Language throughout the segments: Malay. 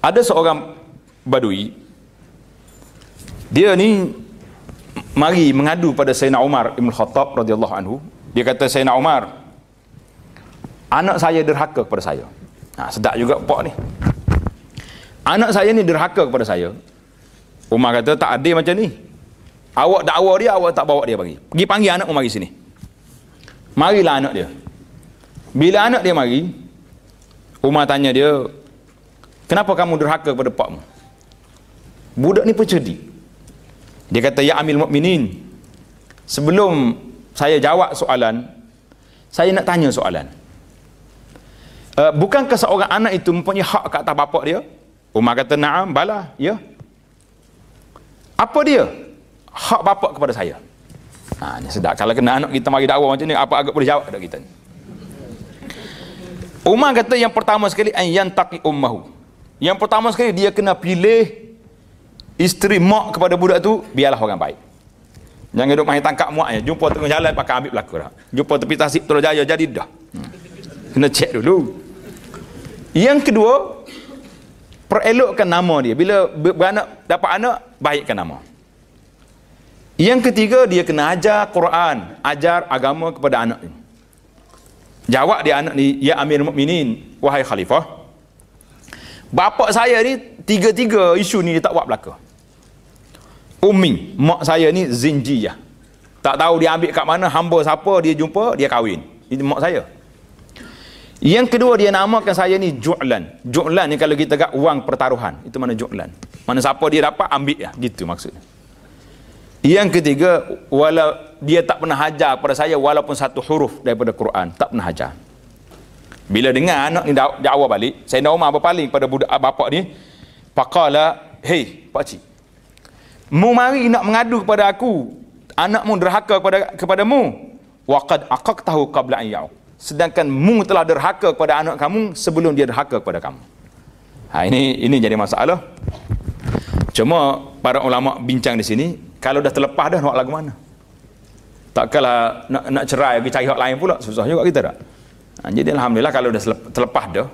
ada seorang badui dia ni mari mengadu pada Sayyidina Umar Ibn Khattab radhiyallahu anhu dia kata Sayyidina Umar anak saya derhaka kepada saya ha, sedap juga pak ni anak saya ni derhaka kepada saya Umar kata tak ada macam ni awak tak dakwa dia awak tak bawa dia pergi pergi panggil anak Umar di sini marilah anak dia bila anak dia mari Umar tanya dia kenapa kamu durhaka kepada pakmu budak ni pencuri dia kata ya amil mukminin sebelum saya jawab soalan saya nak tanya soalan uh, bukankah seorang anak itu mempunyai hak ke atas bapak dia Umar kata na'am bala ya apa dia hak bapak kepada saya ha, ni sedap kalau kena anak kita mari dakwah macam ni apa agak boleh jawab dak kita ni Umar kata yang pertama sekali ayyantaqi ummahu yang pertama sekali dia kena pilih isteri mak kepada budak tu biarlah orang baik. Jangan duduk main tangkap muaknya. Jumpa tengah jalan pakai ambil berlaku dah. Jumpa tepi tasik terus jaya jadi dah. Hmm. Kena cek dulu. Yang kedua perelokkan nama dia. Bila beranak dapat anak baikkan nama. Yang ketiga dia kena ajar Quran, ajar agama kepada anak ini. Jawab dia anak ni, ya amir mukminin, wahai khalifah, Bapa saya ni tiga-tiga isu ni dia tak buat belaka. Umi, mak saya ni Zinjiyah. Tak tahu dia ambil kat mana, hamba siapa dia jumpa, dia kahwin. Ini mak saya. Yang kedua dia namakan saya ni Ju'lan. Ju'lan ni kalau kita kat wang pertaruhan, itu mana Ju'lan. Mana siapa dia dapat ambil lah, gitu maksudnya. Yang ketiga, wala dia tak pernah hajar pada saya walaupun satu huruf daripada Quran, tak pernah hajar. Bila dengar anak ni jawab balik, saya Sayyidina Umar berpaling pada budak ah, bapak ni, faqala, hey, pak cik. Mu mari nak mengadu kepada aku. anak Anakmu derhaka kepada kepada mu. Wa qad aqaqtahu qabla ayyau." Sedangkan mu telah derhaka kepada anak kamu sebelum dia derhaka kepada kamu. Ha ini ini jadi masalah. Cuma para ulama bincang di sini, kalau dah terlepas dah nak lagu mana? Takkanlah nak, nak cerai pergi cari hak lain pula, susah juga kita tak? Ha, jadi Alhamdulillah kalau dah terlepas dah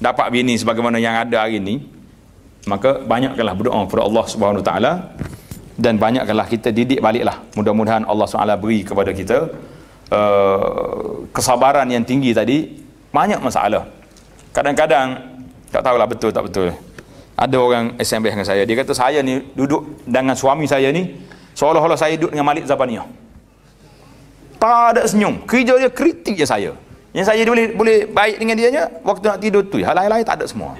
Dapat bini sebagaimana yang ada hari ini Maka banyakkanlah berdoa kepada Allah Subhanahu Wa Taala Dan banyaklah kita didik baliklah Mudah-mudahan Allah SWT beri kepada kita uh, Kesabaran yang tinggi tadi Banyak masalah Kadang-kadang Tak tahulah betul tak betul Ada orang SMB dengan saya Dia kata saya ni duduk dengan suami saya ni Seolah-olah saya duduk dengan Malik Zabaniyah Tak ada senyum Kerja dia kritik je saya yang saya boleh boleh baik dengan dia waktu nak tidur tu. Hal lain-lain tak ada semua.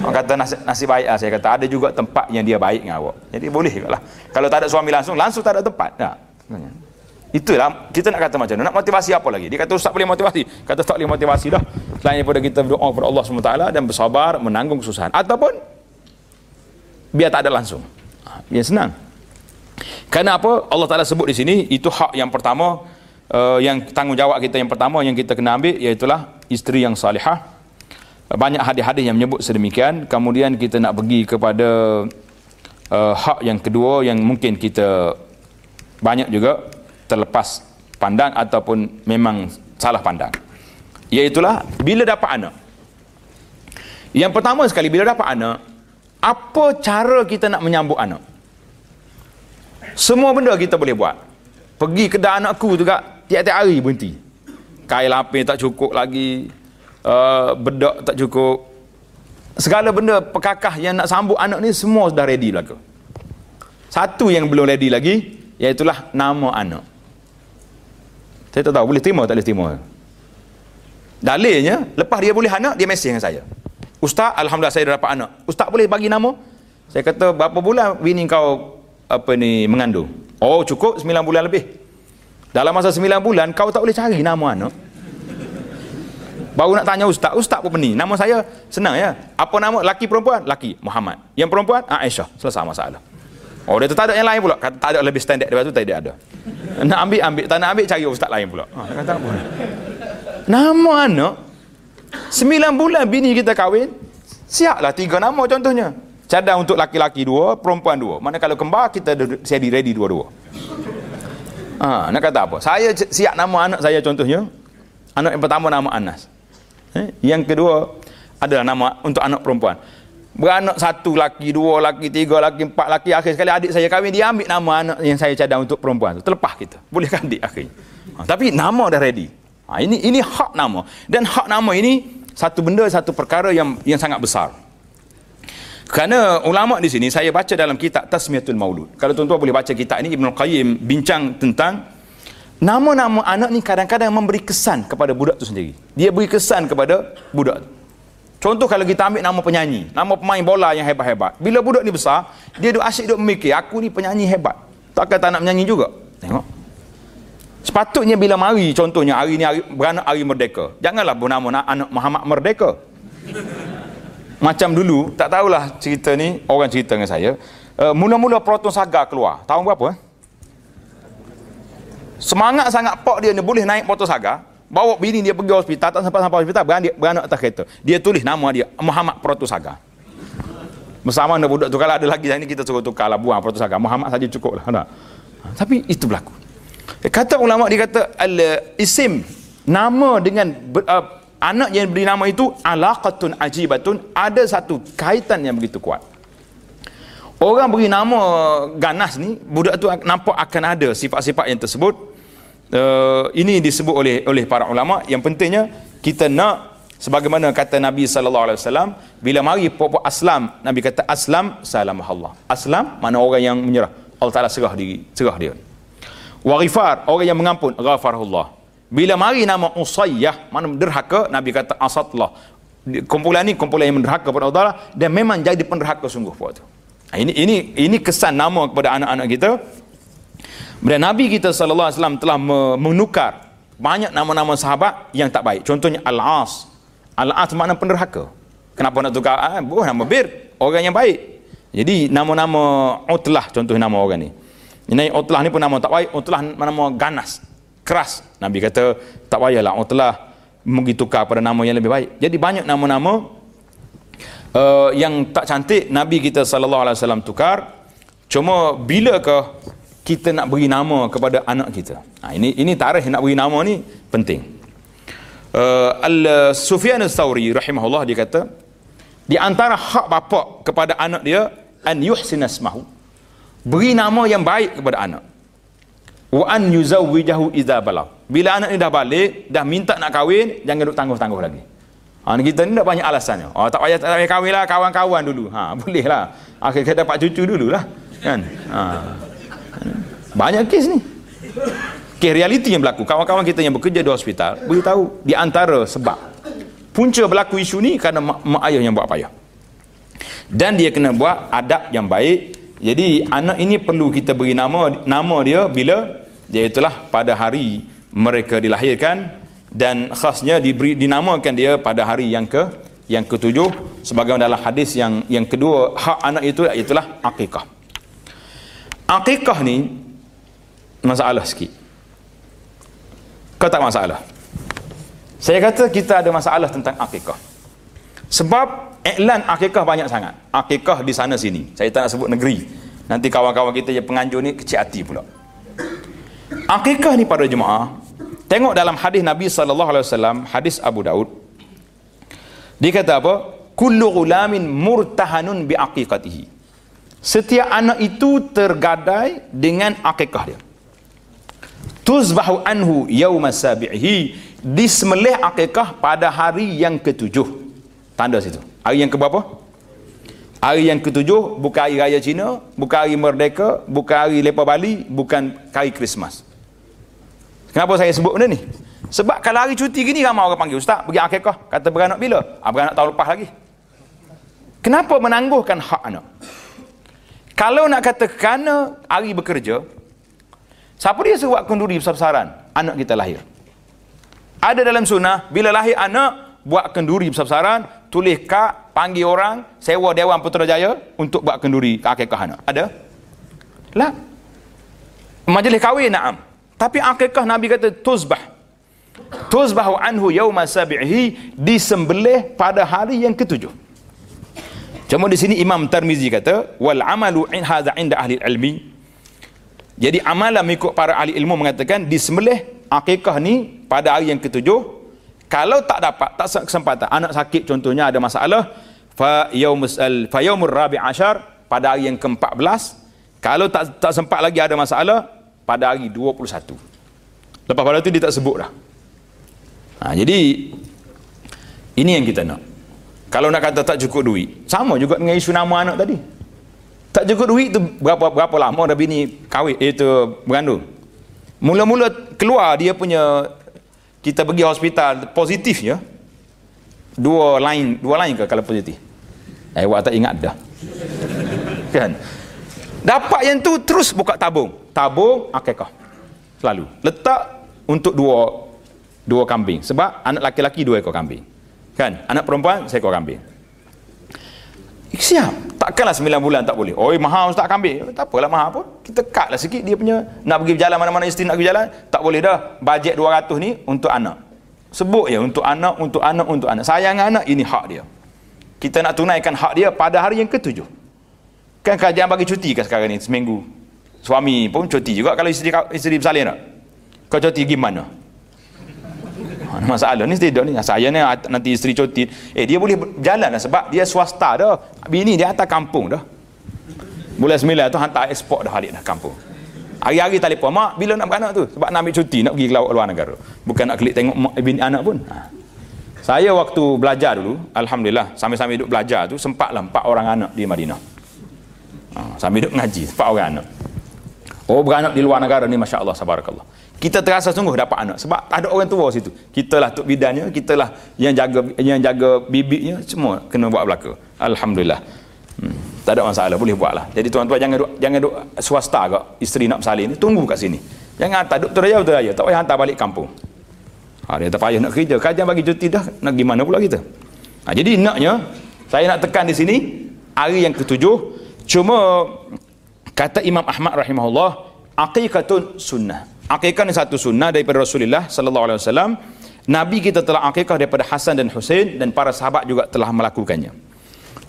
Orang kata nasib, nasib baik lah. Saya kata ada juga tempat yang dia baik dengan awak. Jadi boleh lah. Kalau tak ada suami langsung, langsung tak ada tempat. Tak. Itulah kita nak kata macam mana. Nak motivasi apa lagi? Dia kata ustaz boleh motivasi. Kata tak boleh motivasi dah. Selain daripada kita berdoa kepada Allah SWT dan bersabar menanggung kesusahan. Ataupun biar tak ada langsung. Biar ah, senang. Kenapa Allah Taala sebut di sini itu hak yang pertama uh, yang tanggungjawab kita yang pertama yang kita kena ambil iaitulah isteri yang salihah. Banyak hadis-hadis yang menyebut sedemikian. Kemudian kita nak pergi kepada uh, hak yang kedua yang mungkin kita banyak juga terlepas pandang ataupun memang salah pandang. Iaitulah bila dapat anak. Yang pertama sekali bila dapat anak, apa cara kita nak menyambut anak? Semua benda kita boleh buat. Pergi kedai anakku juga tiap-tiap hari berhenti kain lapin tak cukup lagi uh, bedak tak cukup segala benda pekakah yang nak sambut anak ni semua sudah ready belaka satu yang belum ready lagi iaitulah nama anak saya tak tahu boleh terima tak boleh terima dalilnya lepas dia boleh anak dia mesej dengan saya ustaz alhamdulillah saya dah dapat anak ustaz boleh bagi nama saya kata berapa bulan bini kau apa ni mengandung oh cukup 9 bulan lebih dalam masa sembilan bulan, kau tak boleh cari nama anak. Baru nak tanya ustaz, ustaz pun pening. Nama saya senang ya. Apa nama laki perempuan? Laki Muhammad. Yang perempuan ah, Aisyah. Selesai masalah. Oh dia tak ada yang lain pula. Kata tak ada lebih standard daripada tu tak ada. ada. Nak ambil ambil, tak nak ambil cari ustaz lain pula. Ha, kata apa? Nama anak Sembilan bulan bini kita kahwin Siaplah tiga nama contohnya Cadang untuk laki-laki dua, perempuan dua Mana kalau kembar kita ready-ready dua-dua Ha, nak kata apa? Saya siap nama anak saya contohnya. Anak yang pertama nama Anas. Eh? Yang kedua adalah nama untuk anak perempuan. Beranak satu laki, dua laki, tiga laki, empat laki. Akhir sekali adik saya kahwin, dia ambil nama anak yang saya cadang untuk perempuan. Terlepas kita. Boleh kan adik akhirnya. Ha, tapi nama dah ready. Ha, ini ini hak nama. Dan hak nama ini satu benda, satu perkara yang yang sangat besar. Kerana ulama di sini saya baca dalam kitab Tasmiyatul Maulud. Kalau tuan-tuan boleh baca kitab ini Ibnu Qayyim bincang tentang nama-nama anak ni kadang-kadang memberi kesan kepada budak tu sendiri. Dia beri kesan kepada budak tu. Contoh kalau kita ambil nama penyanyi, nama pemain bola yang hebat-hebat. Bila budak ni besar, dia duk asyik duk memikir, aku ni penyanyi hebat. Takkan tak nak menyanyi juga. Tengok. Sepatutnya bila mari, contohnya hari ni hari, beranak hari merdeka. Janganlah bernama anak Muhammad Merdeka macam dulu tak tahulah cerita ni orang cerita dengan saya uh, mula-mula proton saga keluar tahun berapa eh? semangat sangat pak dia ni boleh naik proton saga bawa bini dia pergi hospital tak sempat sampai hospital beranak, beranak atas kereta dia tulis nama dia Muhammad Proton Saga bersama dengan budak tu kalau ada lagi ini kita suruh tukar lah buang Proton Saga Muhammad saja cukup lah tak? tapi itu berlaku eh, kata ulama dia kata al isim nama dengan uh, anak yang diberi nama itu alaqatun ajibatun ada satu kaitan yang begitu kuat orang beri nama ganas ni budak tu nampak akan ada sifat-sifat yang tersebut uh, ini disebut oleh oleh para ulama yang pentingnya kita nak sebagaimana kata Nabi sallallahu alaihi wasallam bila mari puak aslam Nabi kata aslam salamah Allah aslam mana orang yang menyerah Allah Taala serah diri serah dia wa ghifar orang yang mengampun ghafarullah bila mari nama Usayyah, mana derhaka, Nabi kata Asatlah. Kumpulan ini kumpulan yang menderhaka kepada Allah dan memang jadi penderhaka sungguh waktu. Ha, ini ini ini kesan nama kepada anak-anak kita. Kemudian Nabi kita sallallahu alaihi telah menukar banyak nama-nama sahabat yang tak baik. Contohnya Al-As. Al-As makna penderhaka. Kenapa nak tukar? Ah, bukan nama Bir, orang yang baik. Jadi nama-nama Utlah contohnya nama orang ni. Ini Utlah ni pun nama tak baik. Utlah nama ganas keras. Nabi kata, tak payahlah orang telah tukar pada nama yang lebih baik. Jadi banyak nama-nama uh, yang tak cantik Nabi kita sallallahu tukar. Cuma bilakah kita nak beri nama kepada anak kita? Ha, ini ini tarikh nak beri nama ni penting. Uh, Al Sufyan Al-Thawri rahimahullah dia kata di antara hak bapak kepada anak dia an yuhsinasmahu, asmahu beri nama yang baik kepada anak wa an yuzawwijahu idza balagh bila anak ni dah balik dah minta nak kahwin jangan duk tangguh-tangguh lagi ha kita ni dah banyak alasannya oh tak payah tak payah kahwin lah kawan-kawan dulu ha boleh lah akhirnya dapat cucu dululah kan ha banyak kes ni kes realiti yang berlaku kawan-kawan kita yang bekerja di hospital boleh tahu di antara sebab punca berlaku isu ni kerana mak, mak ayah yang buat payah dan dia kena buat adab yang baik jadi anak ini perlu kita beri nama nama dia bila Iaitulah pada hari mereka dilahirkan dan khasnya diberi dinamakan dia pada hari yang ke yang ketujuh sebagaimana dalam hadis yang yang kedua hak anak itu itulah akikah. Akikah ni masalah sikit. Kau tak masalah. Saya kata kita ada masalah tentang akikah. Sebab iklan akikah banyak sangat. Akikah di sana sini. Saya tak nak sebut negeri. Nanti kawan-kawan kita yang penganjur ni kecil hati pula. Akikah ni pada jemaah Tengok dalam hadis Nabi SAW Hadis Abu Daud Dia kata apa Kullu ulamin murtahanun bi aqiqatihi Setiap anak itu tergadai dengan akikah dia Tuzbahu anhu yawma sabi'hi Dismelih akikah pada hari yang ketujuh Tanda situ Hari yang keberapa? Hari yang ketujuh bukan hari raya Cina, bukan hari merdeka, bukan hari lepa Bali, bukan hari Christmas. Kenapa saya sebut benda ni? Sebab kalau hari cuti gini ramai orang panggil ustaz pergi akikah. Kata beranak bila? Ah beranak tahun lepas lagi. Kenapa menangguhkan hak anak? Kalau nak kata kerana hari bekerja, siapa dia sebab kenduri besar-besaran? Anak kita lahir. Ada dalam sunnah, bila lahir anak, buat kenduri besar-besaran, tulis kak, panggil orang, sewa Dewan putera jaya untuk buat kenduri akikah anak. Ada? Lah. Majlis kahwin, naam. Tapi akikah Nabi kata tuzbah. Tuzbahu anhu yawma sabi'hi disembelih pada hari yang ketujuh. Cuma di sini Imam Tirmizi kata wal amalu in hadza inda ahli ilmi. Jadi amalan mengikut para ahli ilmu mengatakan disembelih akikah ni pada hari yang ketujuh kalau tak dapat tak sempat kesempatan anak sakit contohnya ada masalah fa yaumul fa yaumur rabi'asyar pada hari yang ke-14 kalau tak tak sempat lagi ada masalah pada hari 21 lepas pada tu dia tak sebut dah ha, jadi ini yang kita nak kalau nak kata tak cukup duit sama juga dengan isu nama anak tadi tak cukup duit tu berapa berapa lama dah bini kahwin itu eh, berandung mula-mula keluar dia punya kita pergi hospital positif ya dua lain dua lain ke kalau positif eh awak tak ingat dah kan dapat yang tu terus buka tabung tabung akikah selalu letak untuk dua dua kambing sebab anak laki-laki dua ekor kambing kan anak perempuan saya seekor kambing eh, siap takkanlah sembilan bulan tak boleh oi mahal ustaz kambing eh, tak apalah mahal pun kita cut lah sikit dia punya nak pergi berjalan mana-mana isteri nak pergi jalan tak boleh dah bajet dua ratus ni untuk anak sebut ya untuk anak untuk anak untuk anak sayang anak ini hak dia kita nak tunaikan hak dia pada hari yang ketujuh kan kerajaan bagi cuti kan sekarang ni seminggu suami pun cuti juga kalau isteri isteri bersalin tak kau cuti pergi mana ha, masalah ni tidak ni saya ni nanti isteri cuti eh dia boleh berjalan lah sebab dia swasta dah bini dia atas kampung dah bulan sembilan tu hantar ekspor dah balik dah kampung hari-hari telefon mak bila nak beranak tu sebab nak ambil cuti nak pergi ke luar, luar negara bukan nak klik tengok mak, bini anak pun ha. saya waktu belajar dulu Alhamdulillah sambil-sambil duduk belajar tu sempatlah empat orang anak di Madinah ha, sambil duduk ngaji empat orang anak Oh beranak di luar negara ni Masya Allah sabar Allah. Kita terasa sungguh dapat anak Sebab tak ada orang tua situ Kitalah Tok Bidannya Kitalah yang jaga yang jaga bibiknya Semua kena buat belaka Alhamdulillah hmm. Tak ada masalah boleh buat lah Jadi tuan-tuan jangan duk, jangan duk swasta kak Isteri nak bersalin ni Tunggu kat sini Jangan hantar duk teraya teraya Tak payah hantar balik kampung ha, Dia tak payah nak kerja Kajian bagi cuti dah Nak pergi mana pula kita ha, Jadi naknya Saya nak tekan di sini Hari yang ketujuh Cuma Kata Imam Ahmad rahimahullah, aqiqatun sunnah. Aqiqah ni satu sunnah daripada Rasulullah sallallahu alaihi wasallam. Nabi kita telah aqiqah daripada Hasan dan Hussein dan para sahabat juga telah melakukannya.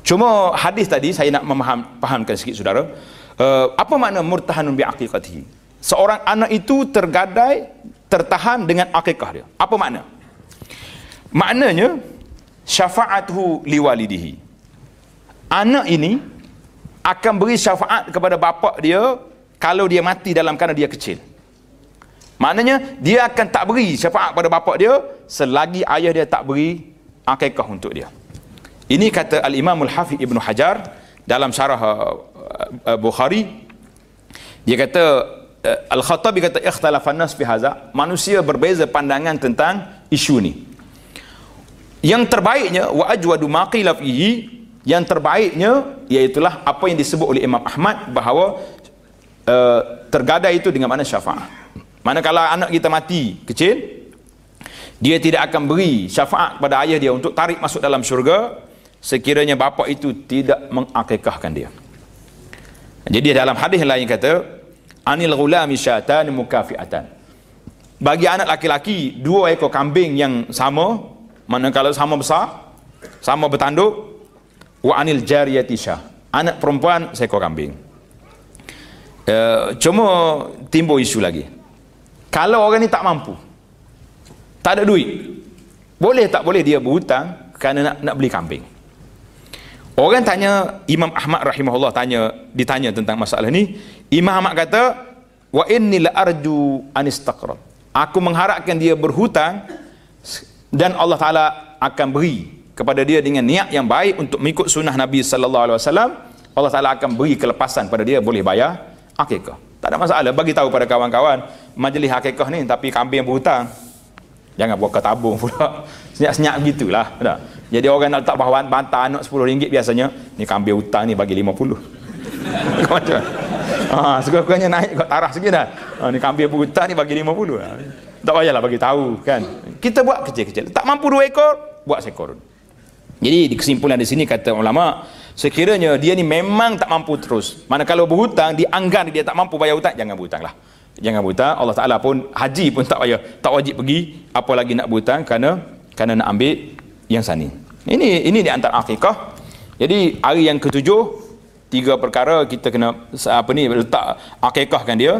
Cuma hadis tadi saya nak memaham, fahamkan sikit saudara. Uh, apa makna murtahanun bi aqiqatihi? Seorang anak itu tergadai, tertahan dengan aqiqah dia. Apa makna? Maknanya syafa'atuhu liwalidihi. Anak ini akan beri syafaat kepada bapa dia kalau dia mati dalam keadaan dia kecil. Maknanya dia akan tak beri syafaat kepada bapa dia selagi ayah dia tak beri akikah untuk dia. Ini kata Al-Imam Al-Hafiz Ibn Hajar dalam syarah uh, uh, Bukhari. Dia kata uh, Al-Khattabi kata ikhtalafan nas fi hadza, manusia berbeza pandangan tentang isu ni. Yang terbaiknya wa ajwadu ma qila fihi yang terbaiknya iaitulah apa yang disebut oleh Imam Ahmad bahawa uh, tergadai itu dengan mana syafaat. Mana kalau anak kita mati kecil, dia tidak akan beri syafaat pada ayah dia untuk tarik masuk dalam syurga sekiranya bapa itu tidak mengakikahkan dia. Jadi dalam hadis lain kata, anil ghulami syatan mukafiatan. Bagi anak laki-laki, dua ekor kambing yang sama, manakala sama besar, sama bertanduk, wa anil jariyatisha anak perempuan seekor kambing uh, cuma timbul isu lagi kalau orang ni tak mampu tak ada duit boleh tak boleh dia berhutang kerana nak, nak beli kambing orang tanya Imam Ahmad rahimahullah tanya ditanya tentang masalah ni Imam Ahmad kata wa inni la arju an aku mengharapkan dia berhutang dan Allah Ta'ala akan beri kepada dia dengan niat yang baik untuk mengikut sunnah Nabi sallallahu alaihi wasallam, Allah Taala akan beri kelepasan pada dia boleh bayar akikah. Tak ada masalah bagi tahu pada kawan-kawan majlis akikah ni tapi kambing yang berhutang. Jangan buat tabung pula. Senyap-senyap gitulah. Tak? Jadi orang nak letak bahawa bantah anak RM10 biasanya, ni kambing hutang ni bagi 50 Macam Ha, sekurang-kurangnya naik kat tarah sikit dah. Ha, ni kambing berhutang ni bagi 50 ha, Tak payahlah bagi tahu kan. Kita buat kecil-kecil. Tak mampu dua ekor, buat seekor jadi kesimpulan di sini kata ulama, sekiranya dia ni memang tak mampu terus. Mana kalau berhutang dianggap dia tak mampu bayar hutang, jangan berhutanglah. Jangan berhutang. Allah Taala pun haji pun tak bayar, tak wajib pergi, apalagi nak berhutang kerana kerana nak ambil yang sani. Ini ini di antara akikah. Jadi hari yang ketujuh tiga perkara kita kena apa ni letak akikahkan dia.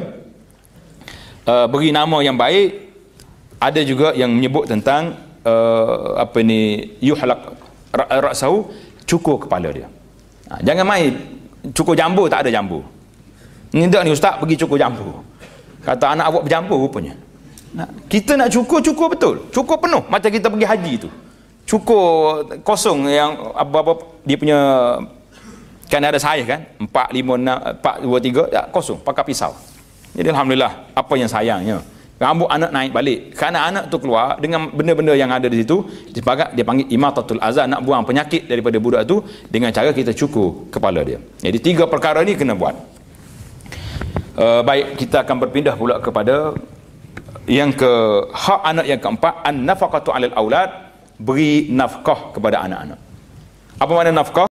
Uh, beri nama yang baik ada juga yang menyebut tentang uh, apa ni yuhlak Rak raksahu cukur kepala dia ha, jangan main cukur jambu tak ada jambu ni tak ni ustaz pergi cukur jambu kata anak awak berjambu rupanya nak, kita nak cukur cukur betul cukur penuh macam kita pergi haji tu cukur kosong yang apa-apa dia punya kan ada saya kan 4, 5, 6, 4, 2, 3 tak kosong pakai pisau jadi Alhamdulillah apa yang sayangnya rambut anak naik balik kerana anak tu keluar dengan benda-benda yang ada di situ dipanggil, dia panggil imatatul azan nak buang penyakit daripada budak tu dengan cara kita cukur kepala dia jadi tiga perkara ni kena buat uh, baik kita akan berpindah pula kepada yang ke hak anak yang keempat an nafaqatu alal aulad beri nafkah kepada anak-anak apa makna nafkah